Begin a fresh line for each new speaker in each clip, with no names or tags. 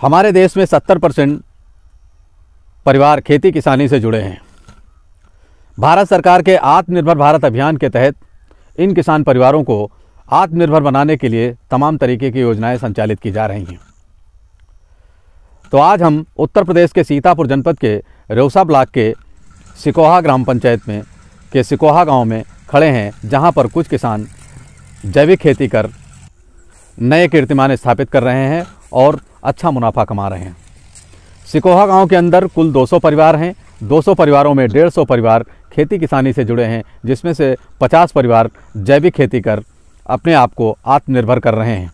हमारे देश में 70 परसेंट परिवार खेती किसानी से जुड़े हैं भारत सरकार के आत्मनिर्भर भारत अभियान के तहत इन किसान परिवारों को आत्मनिर्भर बनाने के लिए तमाम तरीके की योजनाएं संचालित की जा रही हैं तो आज हम उत्तर प्रदेश के सीतापुर जनपद के रेवसा ब्लॉक के सिकोहा ग्राम पंचायत में के सिकोहा गांव में खड़े हैं जहां पर कुछ किसान जैविक खेती कर नए कीर्तिमान स्थापित कर रहे हैं और अच्छा मुनाफा कमा रहे हैं सिकोहा गांव के अंदर कुल 200 परिवार हैं 200 परिवारों में 150 परिवार खेती किसानी से जुड़े हैं जिसमें से 50 परिवार जैविक खेती कर अपने आप को आत्मनिर्भर कर रहे हैं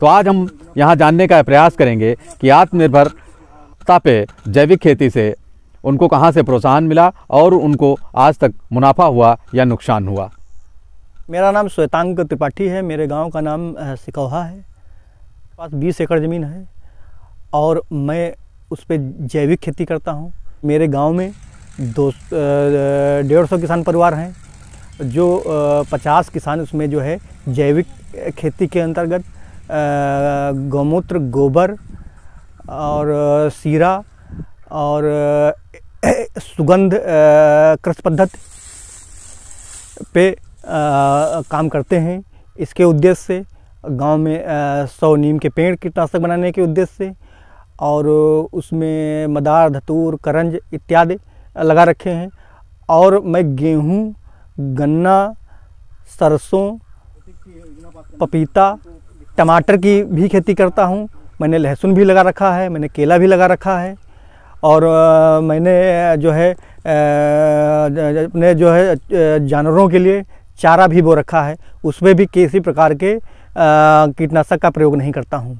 तो आज हम यहाँ जानने का प्रयास करेंगे कि आत्मनिर्भरता पे जैविक खेती से उनको कहाँ से प्रोत्साहन मिला और उनको आज तक मुनाफा हुआ या नुकसान हुआ
मेरा नाम श्वेतांग त्रिपाठी है मेरे गाँव का नाम सिकोहा है पास बीस एकड़ ज़मीन है और मैं उस पर जैविक खेती करता हूँ मेरे गांव में दो डेढ़ सौ किसान परिवार हैं जो पचास किसान उसमें जो है जैविक खेती के अंतर्गत गौमूत्र गोबर और सीरा और सुगंध कृषि पद्धति पे काम करते हैं इसके उद्देश्य से गांव में सौ नीम के पेड़ कीटनाशक बनाने के उद्देश्य से और उसमें मदार धतूर करंज इत्यादि लगा रखे हैं और मैं गेहूँ गन्ना सरसों पपीता टमाटर की भी खेती करता हूँ मैंने लहसुन भी लगा रखा है मैंने केला भी लगा रखा है और मैंने जो है अपने जो है जानवरों के लिए चारा भी बो रखा है उसमें भी किसी प्रकार के कीटनाशक का प्रयोग नहीं करता हूँ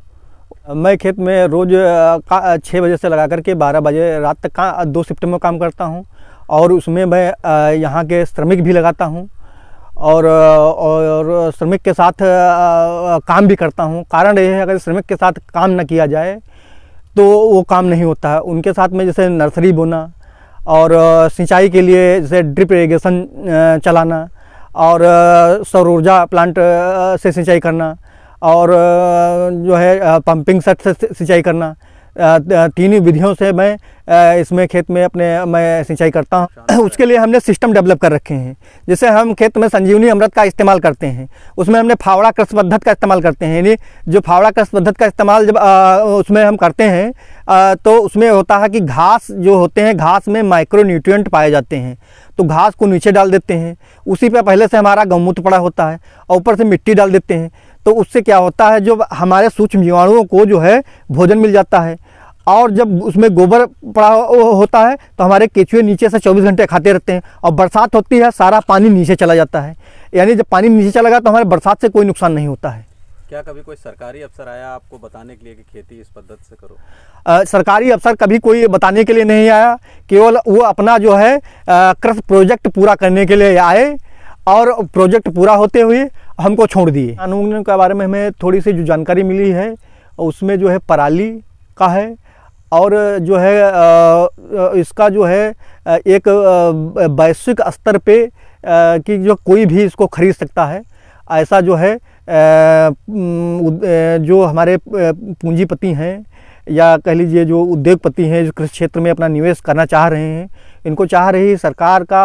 मैं खेत में रोज़ छः बजे से लगा करके बारह बजे रात तक का दो शिफ्ट में काम करता हूँ और उसमें मैं यहाँ के श्रमिक भी लगाता हूँ और और श्रमिक के साथ काम भी करता हूँ कारण यह है अगर श्रमिक के साथ काम ना किया जाए तो वो काम नहीं होता है उनके साथ में जैसे नर्सरी बोना और सिंचाई के लिए जैसे ड्रिप इरीगेशन चलाना और सौर ऊर्जा प्लांट से सिंचाई करना और जो है पंपिंग सेट से सिंचाई करना तीन विधियों से मैं इसमें खेत में अपने मैं सिंचाई करता हूँ उसके लिए हमने सिस्टम डेवलप कर रखे हैं जैसे हम खेत में संजीवनी अमृत का इस्तेमाल करते हैं उसमें हमने फावड़ा कृषि पद्धत का इस्तेमाल करते हैं यानी जो फावड़ा कृषि पद्धत का इस्तेमाल जब आ, उसमें हम करते हैं आ, तो उसमें होता है कि घास जो होते हैं घास में माइक्रो न्यूट्रियट पाए जाते हैं तो घास को नीचे डाल देते हैं उसी पर पहले से हमारा गौमूत्र पड़ा होता है और ऊपर से मिट्टी डाल देते हैं तो उससे क्या होता है जो हमारे सूक्ष्म जीवाणुओं को जो है भोजन मिल जाता है और जब उसमें गोबर पड़ा होता है तो हमारे केचुए नीचे से 24 घंटे खाते रहते हैं और बरसात होती है सारा पानी नीचे चला जाता है यानी जब पानी नीचे चला गया तो हमारे बरसात से कोई नुकसान नहीं होता है
क्या कभी कोई सरकारी अफसर आया आपको बताने के लिए कि खेती इस पद्धति से करो
आ, सरकारी अफसर कभी कोई बताने के लिए नहीं आया केवल वो अपना जो है कृषि प्रोजेक्ट पूरा करने के लिए आए और प्रोजेक्ट पूरा होते हुए हमको छोड़ दिए कानून के बारे में हमें थोड़ी सी जो जानकारी मिली है उसमें जो है पराली का है और जो है इसका जो है एक वैश्विक स्तर पे कि जो कोई भी इसको खरीद सकता है ऐसा जो है जो हमारे पूंजीपति हैं या कह लीजिए जो उद्योगपति हैं जो कृषि क्षेत्र में अपना निवेश करना चाह रहे हैं इनको चाह रही सरकार का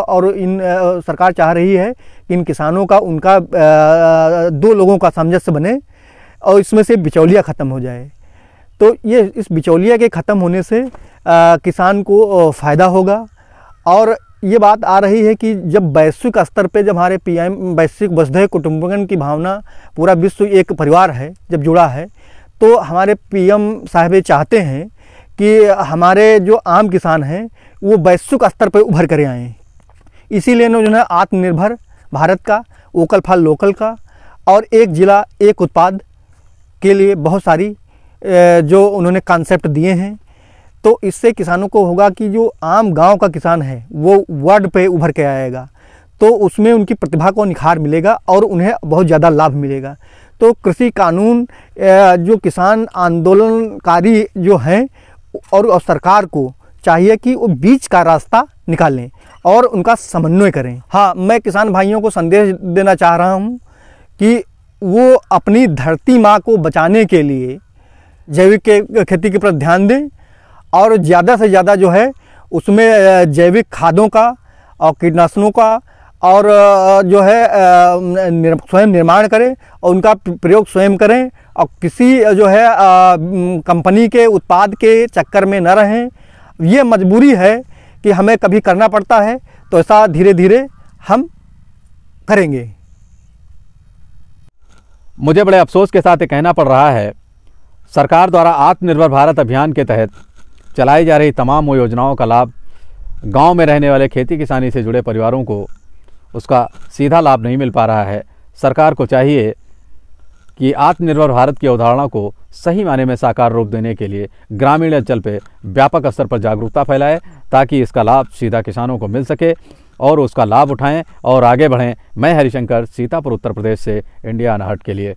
और इन सरकार चाह रही है कि इन किसानों का उनका दो लोगों का सामंजस्य बने और इसमें से बिचौलिया ख़त्म हो जाए तो ये इस बिचौलिया के ख़त्म होने से आ, किसान को फ़ायदा होगा और ये बात आ रही है कि जब वैश्विक स्तर पे जब हमारे पीएम वैश्विक वसुधैव कुटुंबकन की भावना पूरा विश्व एक परिवार है जब जुड़ा है तो हमारे पीएम साहब चाहते हैं कि हमारे जो आम किसान हैं वो वैश्विक स्तर पर उभर कर आएँ इसीलिए जो है आत्मनिर्भर भारत का ओकल फल लोकल का और एक ज़िला एक उत्पाद के लिए बहुत सारी जो उन्होंने कॉन्सेप्ट दिए हैं तो इससे किसानों को होगा कि जो आम गांव का किसान है वो वर्ल्ड पे उभर के आएगा तो उसमें उनकी प्रतिभा को निखार मिलेगा और उन्हें बहुत ज़्यादा लाभ मिलेगा तो कृषि कानून जो किसान आंदोलनकारी जो हैं और सरकार को चाहिए कि वो बीच का रास्ता निकालें और उनका समन्वय करें हाँ मैं किसान भाइयों को संदेश देना चाह रहा हूँ कि वो अपनी धरती माँ को बचाने के लिए जैविक के खेती के प्रति ध्यान दें और ज़्यादा से ज़्यादा जो है उसमें जैविक खादों का और कीटनाशकों का और जो है स्वयं निर्माण करें और उनका प्रयोग स्वयं करें और किसी जो है कंपनी के उत्पाद के चक्कर में न रहें ये मजबूरी है कि हमें कभी करना पड़ता है तो ऐसा धीरे धीरे
हम करेंगे मुझे बड़े अफसोस के साथ ये कहना पड़ रहा है सरकार द्वारा आत्मनिर्भर भारत अभियान के तहत चलाई जा रही तमाम योजनाओं का लाभ गांव में रहने वाले खेती किसानी से जुड़े परिवारों को उसका सीधा लाभ नहीं मिल पा रहा है सरकार को चाहिए कि आत्मनिर्भर भारत की अवधारणा को सही माने में साकार रूप देने के लिए ग्रामीण अंचल पर व्यापक स्तर पर जागरूकता फैलाए ताकि इसका लाभ सीधा किसानों को मिल सके और उसका लाभ उठाएं और आगे बढ़ें मैं हरिशंकर सीतापुर उत्तर प्रदेश से इंडिया अनहट के लिए